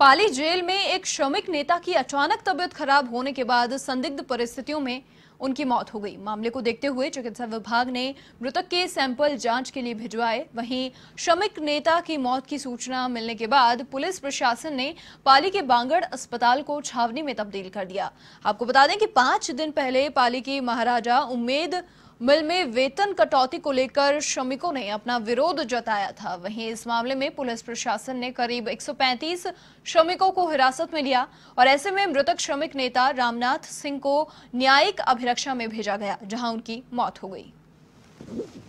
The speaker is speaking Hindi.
पाली जेल में एक श्रमिक नेता की अचानक तबियत खराब होने के बाद संदिग्ध परिस्थितियों में उनकी मौत हो गई मामले को देखते हुए चिकित्सा विभाग ने मृतक के सैंपल जांच के लिए भिजवाए वहीं श्रमिक नेता की मौत की सूचना मिलने के बाद पुलिस प्रशासन ने पाली के बांगड़ अस्पताल को छावनी में तब्दील कर दिया आपको बता दें कि पांच दिन पहले पाली की महाराजा उम्मेद मिल में वेतन कटौती को लेकर श्रमिकों ने अपना विरोध जताया था वहीं इस मामले में पुलिस प्रशासन ने करीब 135 श्रमिकों को हिरासत में लिया और ऐसे में मृतक श्रमिक नेता रामनाथ सिंह को न्यायिक अभिरक्षा में भेजा गया जहां उनकी मौत हो गई